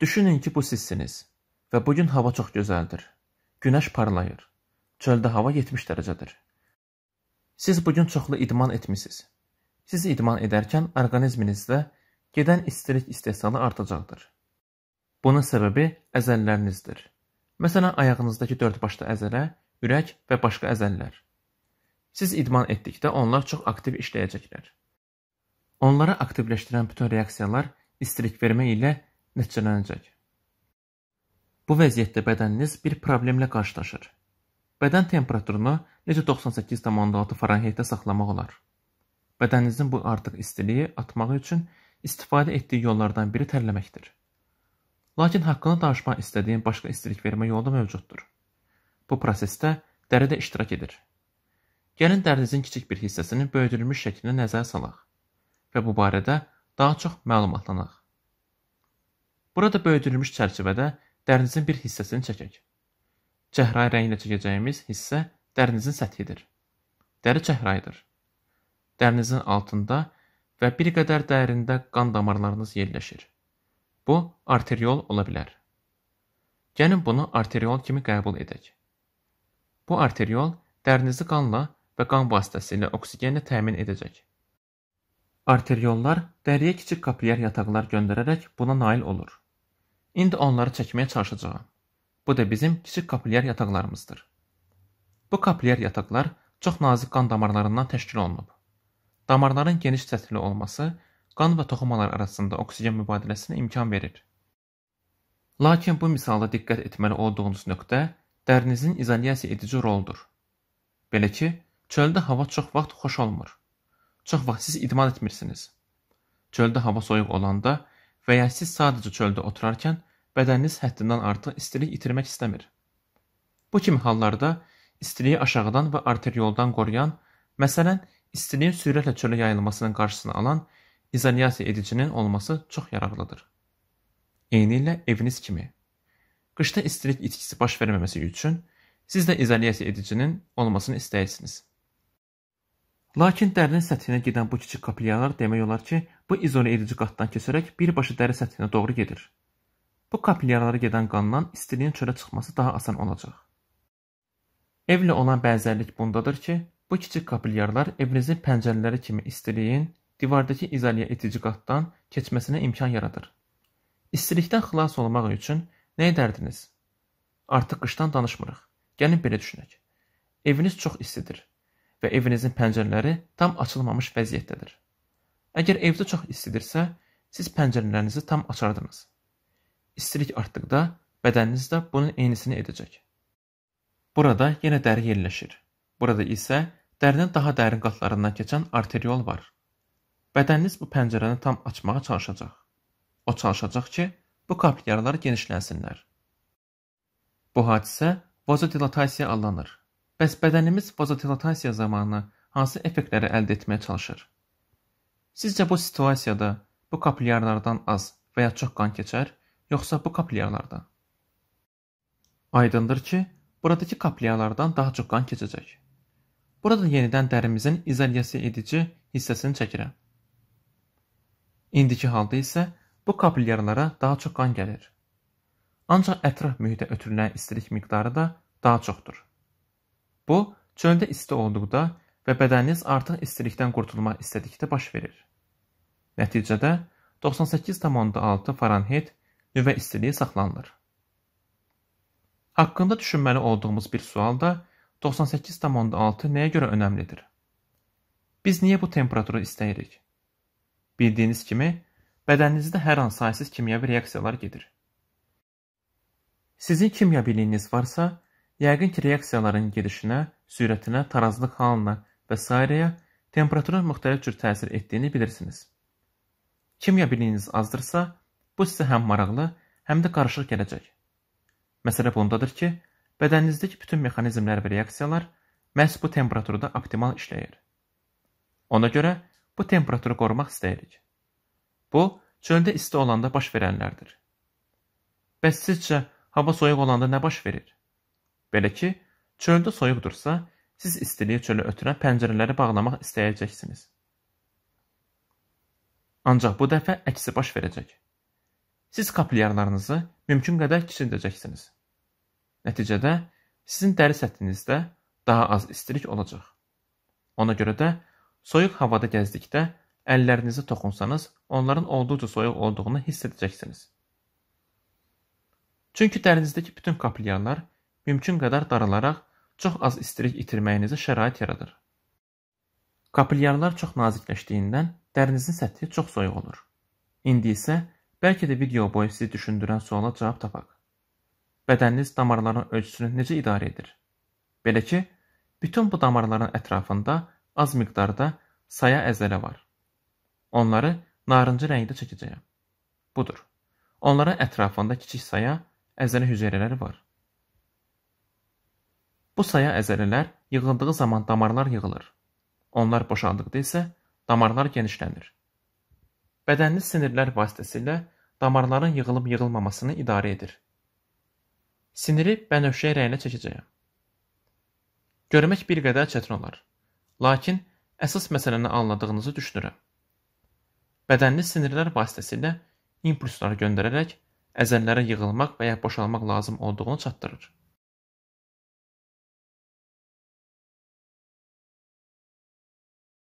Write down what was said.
Düşünün ki, bu sizsiniz və bu gün hava çox gözəldir. Günəş parlayır. Çöldə hava 70 dərəcədir. Siz bu gün çoxlu idman etmisiniz. Siz idman edərkən orqanizminizdə gedən istilik istehsalı artacaqdır. Bunun səbəbi əzəllərinizdir. Məsələn, ayağınızdakı dördbaşlı əzələ, ürək və başqa əzəllər. Siz idman etdikdə onlar çox aktiv işləyəcəklər. Onları aktivləşdirən bütün reaksiyalar istilik vermə ilə nəticələnəcək. Bu vəziyyətdə bədəniniz bir problemlə qarşılaşır. Bədən temperaturunu necə 98.6 Fahrenheitdə saxlamaq olar? Bədəninizin bu artıq istiliyi atmağı üçün istifadə etdiyi yollardan biri tərləməkdir. Lakin haqqını danışmaq istədiyin başqa istilik vermə yolu da mövcuddur. Bu prosesdə dəri də iştirak edir. Gəlin dərinizin kiçik bir hissəsinin böyüdülmüş şəklinə nəzər salaq və bu barədə daha çox məlumatlanaq. Burada böyüdülmüş çərçivədə dərinizin bir hissəsini çəkək. Cəhrayı rənglə çəkəcəyimiz hissə dərinizin səthidir. Dəri cəhrayıdır. Dərinizin altında və bir qədər dərində qan damarlarınız yerləşir. Bu arteriol ola bilər. Gəlin bunu arteriol kimi qəbul edək. Bu arteriol dərinizi qanla və qan vasitəsilə oksigenlə təmin edəcək. Arteriollar dəriyə kiçik kapilyer yataqlar göndərərək buna nail olur. İndi onları çəkməyə çalışacağam. Bu da bizim kiçik kapilyer yataqlarımızdır. Bu kapilyer yataqlar çox nazik qan damarlarından təşkil olunub. Damarların geniş səthli olması qan və toxumalar arasında oksigen mübadiləsinə imkan verir. Lakin bu misalda diqqət etməli olduğunuz nöqtə dərinizin izolyasiya edici roludur. Belə ki, çöldə hava çox vaxt xoş olmur. Çox vaxt siz idman etmirsiniz. Çöldə hava soyuq olanda və ya siz sadəcə çöldə oturarkən bədəniniz həddindən artıq istilik itirmək istəmir. Bu kimi hallarda istiliyi aşağıdan və arterioldan qoruyan, məsələn, istiliyin sürətlə çölə yayılmasının qarşısını alan izolyasiya edicinin olması çox yararlıdır. Eyni ilə eviniz kimi. Qışda istilik itkisi baş verməməsi üçün siz də izolyasiya edicinin olmasını istəyirsiniz. Lakin dərinin səthinə gedən bu kiçik kapilyalar demək olar ki, bu izole edici qatdan keçərək birbaşa dəri səthinə doğru gedir. Bu kapilyalara gedən qandan istiliyin çölə çıxması daha asan olacaq. Evlə olan bənzərlik bundadır ki, bu kiçik kapilyarlar evinizin pəncərələri kimi istiliyin divardakı izolyə edici qatdan keçməsinə imkan yaradır. İstilikdən xilas olmaq üçün nə edərdiniz? Artıq qışdan danışmırıq. Gəlin belə düşünək. Eviniz çox istidir və evinizin pəncərələri tam açılmamış vəziyyətdədir. Əgər evdə çox istidirsə, siz pəncərələrinizi tam açardınız. İstilik artdıqda bədəniniz də bunun eynisini edəcək. Burada yenə dəri yerləşir. Burada isə dərinin daha dərin qatlarından keçən arteriol var. Bədəniniz bu pəncərəni tam açmağa çalışacaq. O çalışacaq ki, bu kapillyarlar genişlənsinlər. Bu hadisə vazodilatasiya alınır. Bəs bədənimiz vazodilatasiya zamanı hansı effektləri əldə etməyə çalışır? Sizcə bu situasiyada bu kapilyarlardan az və ya çox qan keçər, yoxsa bu kapilyarlardan? Aydındır ki, buradakı kapilyarlardan daha çox qan keçəcək. Burada yenidən dərimizin izolyasiya edici hissəsini çəkirəm. İndiki halda isə bu kapilyarlara daha çox qan gəlir. Ancaq ətraf mühitə ötürülən istilik miqdarı da daha çoxdur. Bu, çöldə isti olduqda və bədəniniz artıq istilikdən qurtulmaq istədikdə baş verir. Nəticədə 98,6 Fahrenheit nüvə istiliyi saxlanılır. Haqqında düşünməli olduğumuz bir sual da 98,6 nəyə görə önəmlidir? Biz niyə bu temperaturu istəyirik? Bildiyiniz kimi, bədəninizdə hər an saysız kimyəvi reaksiyalar gedir. Sizin kimya biliyiniz varsa, Yəqin ki, reaksiyaların gedişinə, sürətinə, tarazlıq halına və sairəyə temperaturun müxtəlif cür təsir etdiyini bilirsiniz. Kimya biliyiniz azdırsa, bu sizə həm maraqlı, həm də qarışıq gələcək. Məsələ bundadır ki, bədəninizdəki bütün mexanizmlər və reaksiyalar məhz bu temperaturda optimal işləyir. Ona görə bu temperaturu qorumaq istəyirik. Bu, çöldə isti olanda baş verənlərdir. Bəs sizcə hava soyuq olanda nə baş verir? Belə ki, çöldə soyuqdursa, siz istiliyi çölə ötürən pəncərələri bağlamaq istəyəcəksiniz. Ancaq bu dəfə əksi baş verəcək. Siz kapilyarlarınızı mümkün qədər kiçildəcəksiniz. Nəticədə sizin dəri səthinizdə daha az istilik olacaq. Ona görə də soyuq havada gəzdikdə əllərinizi toxunsanız, onların olduqca soyuq olduğunu hiss edəcəksiniz. Çünki dərinizdəki bütün kapilyarlar mümkün qədər daralaraq çox az istilik itirməyinizə şərait yaradır. Kapilyarlar çox nazikləşdiyindən dərinizin səthi çox soyuq olur. İndi isə bəlkə də video boyu sizi düşündürən suala cavab tapaq. Bədəniniz damarların ölçüsünü necə idarə edir? Belə ki, bütün bu damarların ətrafında az miqdarda saya əzələ var. Onları narıncı rəngdə çəkəcəyəm. Budur. Onların ətrafında kiçik saya əzələ hüceyrələri var. Bu saya əzələlər yığıldığı zaman damarlar yığılır. Onlar boşaldıqda isə damarlar genişlənir. Bədənli sinirlər vasitəsilə damarların yığılıb yığılmamasını idarə edir. Siniri bənövşə rəyinə çəkəcəyəm. Görmək bir qədər çətin olar. Lakin əsas məsələni anladığınızı düşünürəm. Bədənli sinirlər vasitəsilə impulsları göndərərək əzəllərə yığılmaq və ya boşalmaq lazım olduğunu çatdırır.